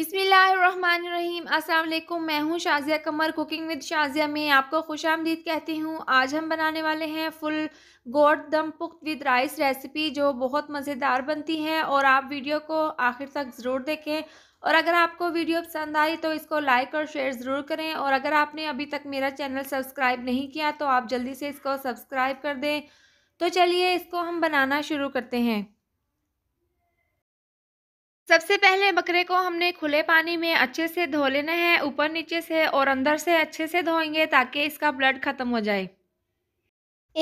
बिसमीम असलम मैं हूं शाजिया कमर कुकिंग विद शाजिया में आपको खुश आमदीद कहती हूं आज हम बनाने वाले हैं फुल गोट दम पुख्त विद राइस रेसिपी जो बहुत मज़ेदार बनती है और आप वीडियो को आखिर तक ज़रूर देखें और अगर आपको वीडियो पसंद आई तो इसको लाइक और शेयर ज़रूर करें और अगर आपने अभी तक मेरा चैनल सब्सक्राइब नहीं किया तो आप जल्दी से इसको सब्सक्राइब कर दें तो चलिए इसको हम बनाना शुरू करते हैं सबसे पहले बकरे को हमने खुले पानी में अच्छे से धो लेना है ऊपर नीचे से और अंदर से अच्छे से धोएंगे ताकि इसका ब्लड ख़त्म हो जाए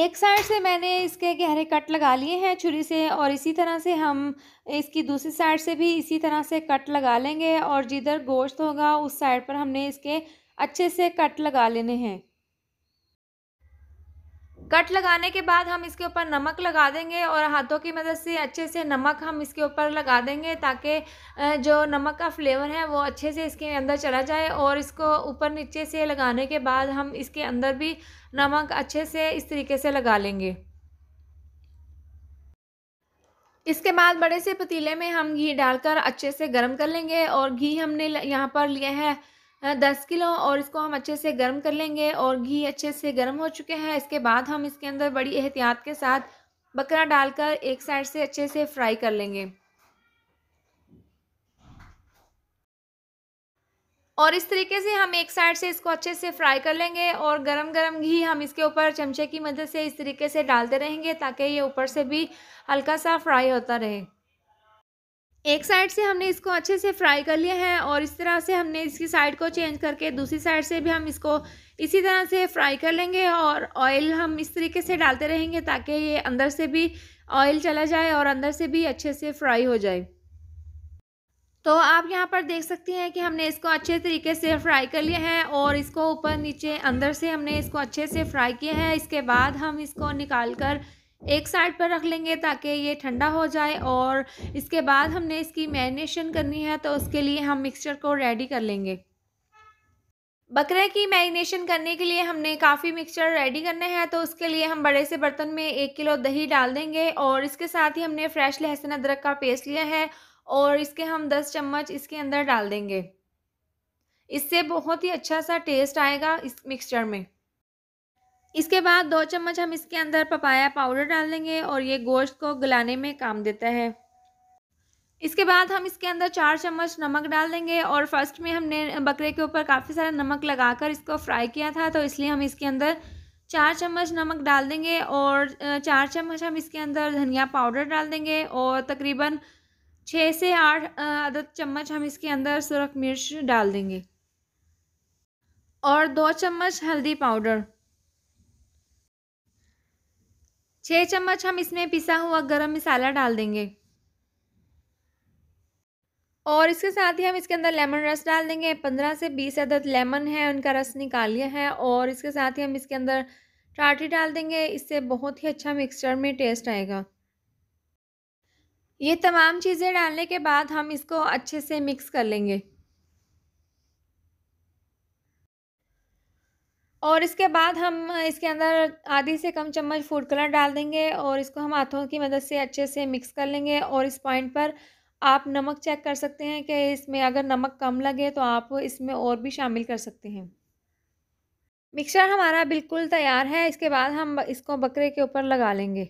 एक साइड से मैंने इसके गहरे कट लगा लिए हैं छुरी से और इसी तरह से हम इसकी दूसरी साइड से भी इसी तरह से कट लगा लेंगे और जिधर गोश्त होगा उस साइड पर हमने इसके अच्छे से कट लगा लेने हैं कट लगाने के बाद हम इसके ऊपर नमक लगा देंगे और हाथों की मदद से अच्छे से नमक हम इसके ऊपर लगा देंगे ताकि जो नमक का फ्लेवर है वो अच्छे से इसके अंदर चला जाए और इसको ऊपर नीचे से लगाने के बाद हम इसके अंदर भी नमक अच्छे से इस तरीके से लगा लेंगे इसके बाद बड़े से पतीले में हम घी डालकर अच्छे से गर्म कर लेंगे और घी हमने यहाँ पर लिया है दस किलो और इसको हम अच्छे से गर्म कर लेंगे और घी अच्छे से गर्म हो चुके हैं इसके बाद हम इसके अंदर बड़ी एहतियात के साथ बकरा डालकर एक साइड से अच्छे से फ्राई कर लेंगे और इस तरीके से हम एक साइड से इसको अच्छे से फ्राई कर लेंगे और गरम गरम घी हम इसके ऊपर चमचे की मदद से इस तरीके से डालते रहेंगे ताकि ये ऊपर से भी हल्का सा फ्राई होता रहे एक साइड से हमने इसको अच्छे से फ्राई कर लिया है और इस तरह से हमने इसकी साइड को चेंज करके दूसरी साइड से भी हम इसको इसी तरह से फ्राई कर लेंगे और ऑयल हम इस तरीके से डालते रहेंगे ताकि ये अंदर से भी ऑयल चला जाए और अंदर से भी अच्छे से फ्राई हो जाए तो आप यहाँ पर देख सकती हैं कि हमने इसको अच्छे तरीके से फ्राई कर लिया है और इसको ऊपर नीचे अंदर से हमने इसको अच्छे से फ्राई किया है इसके बाद हम इसको निकाल कर एक साइड पर रख लेंगे ताकि ये ठंडा हो जाए और इसके बाद हमने इसकी मैरिनेशन करनी है तो उसके लिए हम मिक्सचर को रेडी कर लेंगे बकरे की मैरिनेशन करने के लिए हमने काफ़ी मिक्सचर रेडी करना है तो उसके लिए हम बड़े से बर्तन में एक किलो दही डाल देंगे और इसके साथ ही हमने फ्रेश लहसुन अदरक का पेस्ट लिया है और इसके हम दस चम्मच इसके अंदर डाल देंगे इससे बहुत ही अच्छा सा टेस्ट आएगा इस मिक्सचर में इसके बाद दो चम्मच हम इसके अंदर पपाया पाउडर डाल देंगे और ये गोश्त को गलाने में काम देता है इसके बाद हम इसके अंदर चार चम्मच नमक डाल देंगे और फर्स्ट में हमने बकरे के ऊपर काफ़ी सारा नमक लगाकर इसको फ्राई किया था तो इसलिए हम इसके अंदर चार चम्मच नमक डाल देंगे और चार चम्मच हम इसके अंदर धनिया पाउडर डाल देंगे और तकरीबन छः से आठ अदद चम्मच हम इसके अंदर सुरख मिर्च डाल देंगे और दो चम्मच हल्दी पाउडर छः चम्मच हम इसमें पिसा हुआ गरम मसाला डाल देंगे और इसके साथ ही हम इसके अंदर लेमन रस डाल देंगे पंद्रह से बीस अदद लेमन है उनका रस निकाल लिया है और इसके साथ ही हम इसके अंदर टाटी डाल देंगे इससे बहुत ही अच्छा मिक्सचर में टेस्ट आएगा ये तमाम चीज़ें डालने के बाद हम इसको अच्छे से मिक्स कर लेंगे और इसके बाद हम इसके अंदर आधी से कम चम्मच फूड कलर डाल देंगे और इसको हम हाथों की मदद से अच्छे से मिक्स कर लेंगे और इस पॉइंट पर आप नमक चेक कर सकते हैं कि इसमें अगर नमक कम लगे तो आप इसमें और भी शामिल कर सकते हैं मिक्सचर हमारा बिल्कुल तैयार है इसके बाद हम इसको बकरे के ऊपर लगा लेंगे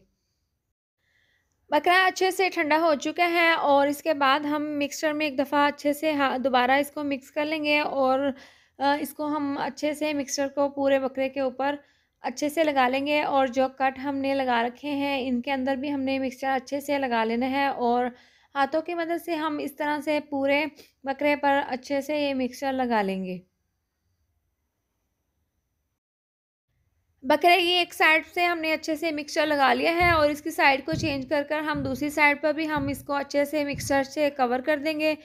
बकरा अच्छे से ठंडा हो चुका है और इसके बाद हम मिक्सचर में एक दफ़ा अच्छे से दोबारा इसको मिक्स कर लेंगे और इसको हम अच्छे से मिक्सचर को पूरे बकरे के ऊपर अच्छे से लगा लेंगे और जो कट हमने लगा रखे हैं इनके अंदर भी हमने मिक्सचर अच्छे से लगा लेना है और हाथों की मदद से हम इस तरह से पूरे बकरे पर अच्छे से ये मिक्सचर लगा लेंगे बकरे की एक साइड से हमने अच्छे से मिक्सचर लगा लिया है और इसकी साइड को चेंज कर कर हम दूसरी साइड पर भी हम इसको अच्छे से मिक्सचर से कवर कर देंगे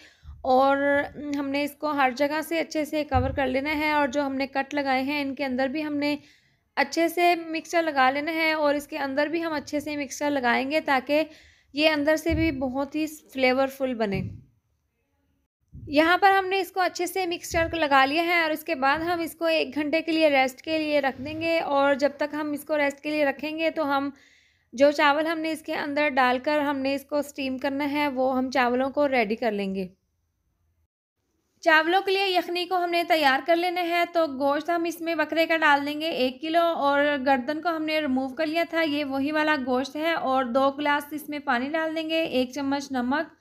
और हमने इसको हर जगह से अच्छे से कवर कर लेना है और जो हमने कट लगाए हैं इनके अंदर भी हमने अच्छे से मिक्सचर लगा लेना है और इसके अंदर भी हम अच्छे से मिक्सचर लगाएंगे ताकि ये अंदर से भी बहुत ही फ्लेवरफुल बने यहाँ पर हमने इसको अच्छे से मिक्सचर लगा लिया है और इसके बाद हम इसको एक घंटे के लिए रेस्ट के लिए रख देंगे और जब तक हम इसको रेस्ट के लिए रखेंगे तो हम जो चावल हमने इसके अंदर डालकर हमने इसको स्टीम करना है वो हम चावलों को रेडी कर लेंगे चावलों के लिए यखनी को हमने तैयार कर लेना है तो गोश्त हम इसमें बकरे का डाल देंगे एक किलो और गर्दन को हमने रिमूव कर लिया था ये वही वाला गोश्त है और दो गिलास इसमें पानी डाल देंगे एक चम्मच नमक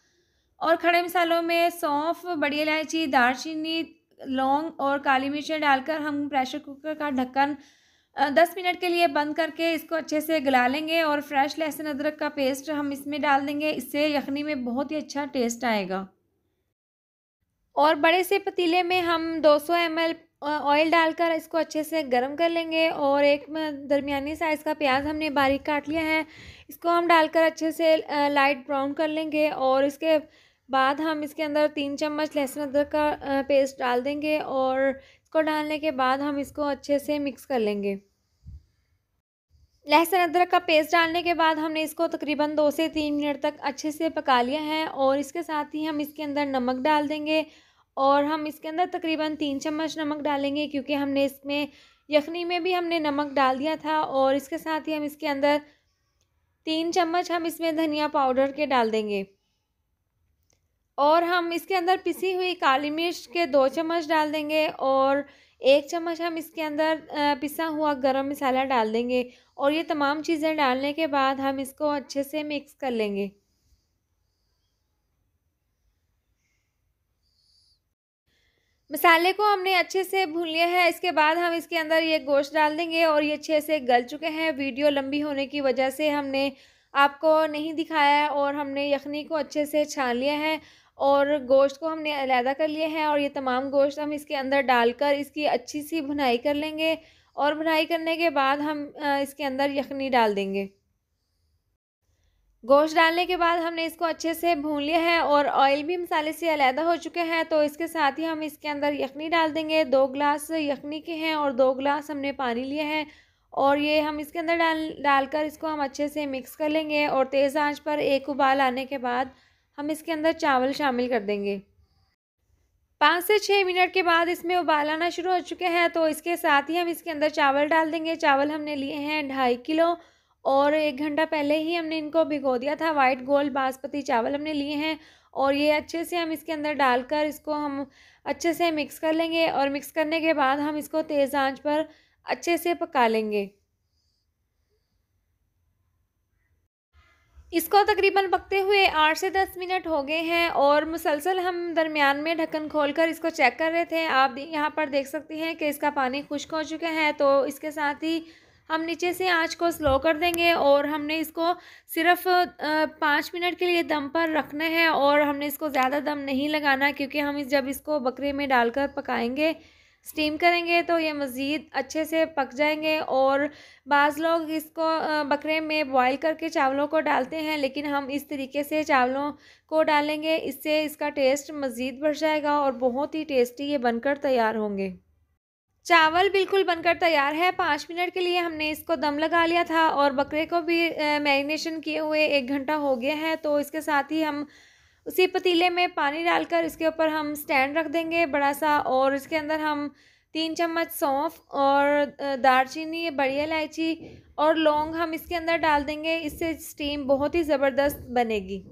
और खड़े मसालों में सौंफ बड़ी इलायची दारचीनी लौंग और काली मिर्चें डालकर हम प्रेशर कुकर का ढक्कन दस मिनट के लिए बंद करके इसको अच्छे से गला लेंगे और फ्रेश लहसुन अदरक का पेस्ट हम इसमें डाल देंगे इससे यखनी में बहुत ही अच्छा टेस्ट आएगा और बड़े से पतीले में हम 200 एम ऑयल डालकर इसको अच्छे से गर्म कर लेंगे और एक दरमियानी साइज़ का प्याज हमने बारीक काट लिया है इसको हम डालकर अच्छे से लाइट ब्राउन कर लेंगे और इसके बाद हम इसके अंदर तीन चम्मच लहसुन अदरक का पेस्ट डाल देंगे और इसको डालने के बाद हम इसको अच्छे से मिक्स कर लेंगे लहसुन अदरक का पेस्ट डालने के बाद हमने इसको तकरीबन दो से तीन मिनट तक अच्छे से पका लिया है और इसके साथ ही हम इसके अंदर नमक डाल देंगे और हम इसके अंदर तकरीबन तीन चम्मच नमक डालेंगे क्योंकि हमने इसमें यखनी में भी हमने नमक डाल दिया था और इसके साथ ही हम इसके अंदर तीन चम्मच हम इसमें धनिया पाउडर के डाल देंगे और हम इसके अंदर पिसी हुई काली मिर्च के दो चम्मच डाल देंगे और एक चम्मच हम इसके अंदर पिसा हुआ गरम मसाला डाल देंगे और ये तमाम चीज़ें डालने के बाद हम इसको अच्छे से मिक्स कर लेंगे मसाले को हमने अच्छे से भून लिया है इसके बाद हम इसके अंदर ये गोश्त डाल देंगे और ये अच्छे से गल चुके हैं वीडियो लंबी होने की वजह से हमने आपको नहीं दिखाया और हमने यखनी को अच्छे से छान लिया है और गोश्त को हमने अलहदा कर लिए हैं और ये तमाम गोश्त हम इसके अंदर डालकर इसकी अच्छी सी भुनाई कर लेंगे और भुनाई करने के बाद हम इसके अंदर यखनी डाल देंगे गोश्त डालने के बाद हमने इसको अच्छे से भून लिया है और ऑयल भी मसाले से अलहदा हो चुके हैं तो इसके साथ ही हम इसके अंदर यखनी डाल देंगे दो गिलास यखनी के हैं और दो गिलास हमने पानी लिए हैं और ये हम इसके अंदर डाल डालकर इसको हम अच्छे से मिक्स कर लेंगे और तेज़ आंच पर एक उबाल आने के बाद हम इसके अंदर चावल शामिल कर देंगे पाँच से छः मिनट के बाद इसमें उबाल आना शुरू हो चुके हैं तो इसके साथ ही हम इसके अंदर चावल डाल देंगे चावल हमने लिए हैं ढाई किलो और एक घंटा पहले ही हमने इनको भिगो दिया था वाइट गोल्ड बासमती चावल हमने लिए हैं और ये अच्छे से हम इसके अंदर डालकर इसको हम अच्छे से मिक्स कर लेंगे और मिक्स करने के बाद हम इसको तेज़ आंच पर अच्छे से पका लेंगे इसको तकरीबन पकते हुए आठ से दस मिनट हो गए हैं और मुसलसल हम दरमियान में ढक्कन खोलकर इसको चेक कर रहे थे आप यहाँ पर देख सकती हैं कि इसका पानी खुश्क हो चुका है तो इसके साथ ही हम नीचे से आंच को स्लो कर देंगे और हमने इसको सिर्फ पाँच मिनट के लिए दम पर रखना है और हमने इसको ज़्यादा दम नहीं लगाना क्योंकि हम जब इसको बकरे में डालकर पकाएंगे स्टीम करेंगे तो ये मज़ीद अच्छे से पक जाएंगे और बाज़ लोग इसको बकरे में बॉईल करके चावलों को डालते हैं लेकिन हम इस तरीके से चावलों को डालेंगे इससे इसका टेस्ट मज़ीद बढ़ जाएगा और बहुत ही टेस्टी ये बनकर तैयार होंगे चावल बिल्कुल बनकर तैयार है पाँच मिनट के लिए हमने इसको दम लगा लिया था और बकरे को भी मैरिनेशन किए हुए एक घंटा हो गया है तो इसके साथ ही हम उसी पतीले में पानी डालकर इसके ऊपर हम स्टैंड रख देंगे बड़ा सा और इसके अंदर हम तीन चम्मच सौंफ और दालचीनी बढ़िया इलायची और लौंग हम इसके अंदर डाल देंगे इससे स्टीम बहुत ही ज़बरदस्त बनेगी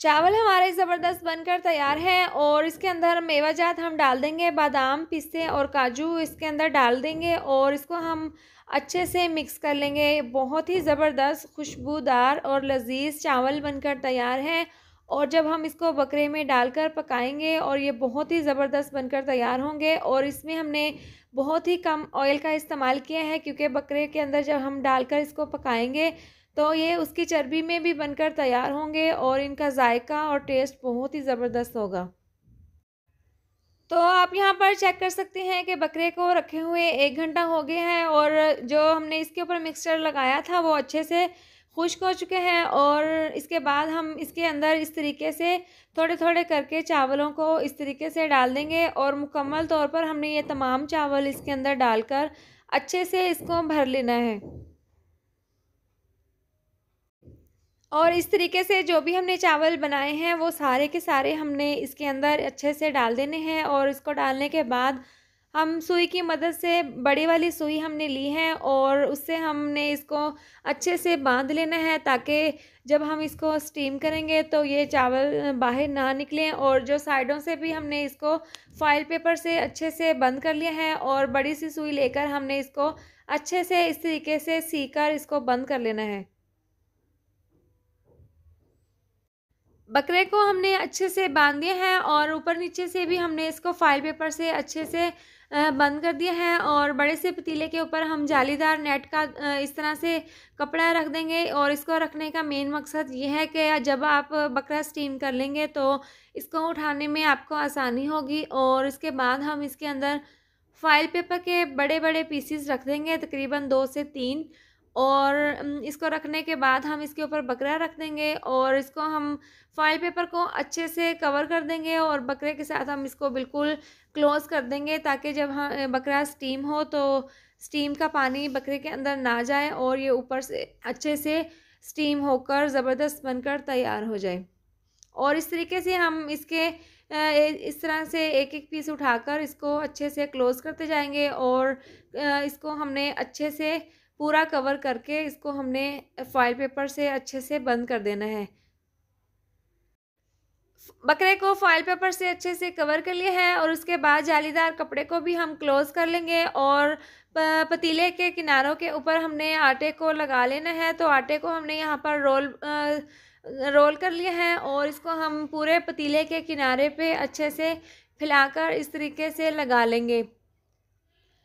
चावल हमारे ज़बरदस्त बनकर तैयार है और इसके अंदर मेवा जात हम डाल देंगे बादाम पिस्ते और काजू इसके अंदर डाल देंगे और इसको हम अच्छे से मिक्स कर लेंगे बहुत ही ज़बरदस्त खुशबूदार और लजीज चावल बनकर तैयार है और जब हम इसको बकरे में डालकर पकाएंगे और ये बहुत ही ज़बरदस्त बनकर तैयार होंगे और इसमें हमने बहुत ही कम ऑयल का इस्तेमाल किया है क्योंकि बकरे के अंदर जब हम डालकर इसको पकाएंगे तो ये उसकी चर्बी में भी बनकर तैयार होंगे और इनका जायका और टेस्ट बहुत ही ज़बरदस्त होगा तो आप यहाँ पर चेक कर सकते हैं कि बकरे को रखे हुए एक घंटा हो गया है और जो हमने इसके ऊपर मिक्सचर लगाया था वो अच्छे से खुश्क हो चुके हैं और इसके बाद हम इसके अंदर इस तरीके से थोड़े थोड़े करके चावलों को इस तरीके से डाल देंगे और मुकम्मल तौर पर हमने ये तमाम चावल इसके अंदर डालकर अच्छे से इसको भर लेना है और इस तरीके से जो भी हमने चावल बनाए हैं वो सारे के सारे हमने इसके अंदर अच्छे से डाल देने हैं और इसको डालने के बाद हम सुई की मदद से बड़ी वाली सुई हमने ली है और उससे हमने इसको अच्छे से बांध लेना है ताकि जब हम इसको स्टीम करेंगे तो ये चावल बाहर ना निकलें और जो साइडों से भी हमने इसको फाइल पेपर से अच्छे से बंद कर लिया है और बड़ी सी सुई लेकर हमने इसको अच्छे से इस तरीके से सीकर इसको बंद कर लेना है बकरे को हमने अच्छे से बांध दिया है और ऊपर नीचे से भी हमने इसको फाइल पेपर से अच्छे से बंद कर दिया है और बड़े से पतीले के ऊपर हम जालीदार नेट का इस तरह से कपड़ा रख देंगे और इसको रखने का मेन मकसद ये है कि जब आप बकरा स्टीम कर लेंगे तो इसको उठाने में आपको आसानी होगी और इसके बाद हम इसके अंदर फाइल पेपर के बड़े बड़े पीसीस रख देंगे तकरीबन दो से तीन और इसको रखने के बाद हम इसके ऊपर बकरा रख देंगे और इसको हम फाइल पेपर को अच्छे से कवर कर देंगे और बकरे के साथ हम इसको बिल्कुल क्लोज कर देंगे ताकि जब हम बकरा स्टीम हो तो स्टीम का पानी बकरे के अंदर ना जाए और ये ऊपर से अच्छे से स्टीम होकर ज़बरदस्त बनकर तैयार हो जाए और इस तरीके से हम इसके इस तरह से एक एक पीस उठाकर इसको अच्छे से क्लोज़ करते जाएंगे और इसको हमने अच्छे से पूरा कवर करके इसको हमने फॉइल पेपर से अच्छे से बंद कर देना है बकरे को फॉइल पेपर से अच्छे से कवर कर लिया है और उसके बाद जालीदार कपड़े को भी हम क्लोज़ कर लेंगे और पतीले के किनारों के ऊपर हमने आटे को लगा लेना है तो आटे को हमने यहाँ पर रोल आ, रोल कर लिया है और इसको हम पूरे पतीले के किनारे पे अच्छे से फैलाकर इस तरीके से लगा लेंगे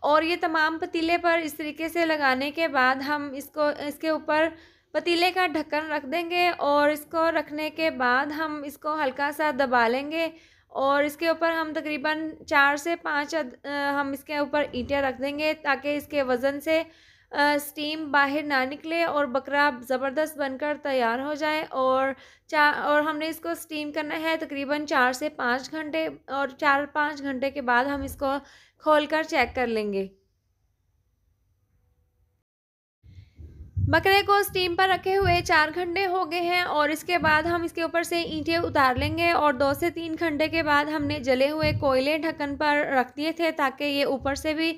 और ये तमाम पतीले पर इस तरीके से लगाने के बाद हम इसको इसके ऊपर पतीले का ढक्कन रख देंगे और इसको रखने के बाद हम इसको हल्का सा दबा लेंगे और इसके ऊपर हम तकरीबन चार से पाँच हम इसके ऊपर ईंटें रख देंगे ताकि इसके वज़न से स्टीम बाहर ना निकले और बकरा ज़बरदस्त बनकर तैयार हो जाए और चार और हमने इसको स्टीम करना है तकरीबन चार से पाँच घंटे और चार पाँच घंटे के बाद हम इसको खोल कर चेक कर लेंगे बकरे को स्टीम पर रखे हुए चार घंटे हो गए हैं और इसके बाद हम इसके ऊपर से ईंटें उतार लेंगे और दो से तीन घंटे के बाद हमने जले हुए कोयले ढक्कन पर रख दिए थे ताकि ये ऊपर से भी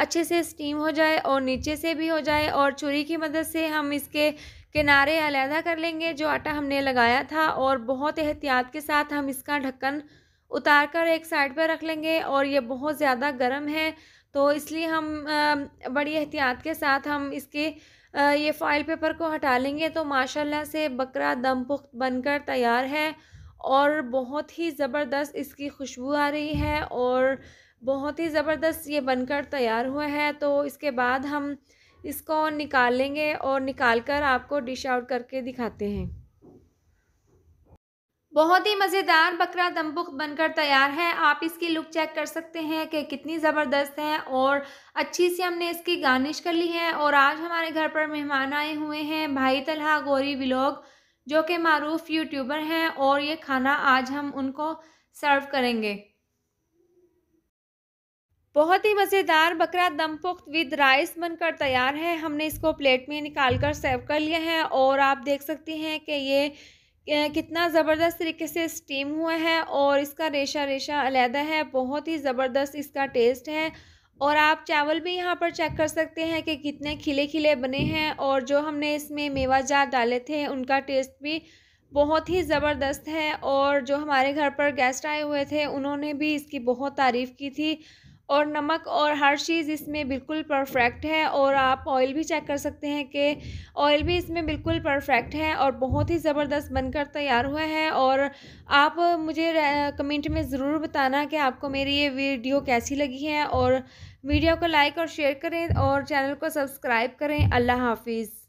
अच्छे से स्टीम हो जाए और नीचे से भी हो जाए और छुरी की मदद से हम इसके किनारे अलहदा कर लेंगे जो आटा हमने लगाया था और बहुत एहतियात के साथ हम इसका ढक्कन उतार कर एक साइड पर रख लेंगे और ये बहुत ज़्यादा गर्म है तो इसलिए हम बड़ी एहतियात के साथ हम इसके ये फ़ाइल पेपर को हटा लेंगे तो माशाल्लाह से बकरा दम पुख्त बनकर तैयार है और बहुत ही ज़बरदस्त इसकी खुशबू आ रही है और बहुत ही ज़बरदस्त ये बनकर तैयार हुआ है तो इसके बाद हम इसको निकालेंगे और निकाल कर आपको डिश आउट करके दिखाते हैं बहुत ही मज़ेदार बकरा दम्बुक बनकर तैयार है आप इसकी लुक चेक कर सकते हैं कि कितनी ज़बरदस्त है और अच्छी सी हमने इसकी गार्निश कर ली है और आज हमारे घर पर मेहमान आए हुए हैं भाई तलहा गौरी व्लॉग जो कि मरूफ यूट्यूबर हैं और ये खाना आज हम उनको सर्व करेंगे बहुत ही मज़ेदार बकरा दम पुख्त विद राइस बनकर तैयार है हमने इसको प्लेट में निकाल कर सर्व कर लिया है और आप देख सकते हैं कि ये कितना ज़बरदस्त तरीके से स्टीम हुआ है और इसका रेशा रेशा अलहदा है बहुत ही ज़बरदस्त इसका टेस्ट है और आप चावल भी यहाँ पर चेक कर सकते हैं कि कितने खिले खिले बने हैं और जो हमने इसमें मेवा जार डाले थे उनका टेस्ट भी बहुत ही ज़बरदस्त है और जो हमारे घर पर गेस्ट आए हुए थे उन्होंने भी इसकी बहुत तारीफ़ की थी और नमक और हर चीज़ इसमें बिल्कुल परफेक्ट है और आप ऑयल भी चेक कर सकते हैं कि ऑयल भी इसमें बिल्कुल परफेक्ट है और बहुत ही ज़बरदस्त बनकर तैयार हुआ है और आप मुझे कमेंट में ज़रूर बताना कि आपको मेरी ये वीडियो कैसी लगी है और वीडियो को लाइक और शेयर करें और चैनल को सब्सक्राइब करें अल्लाह हाफिज़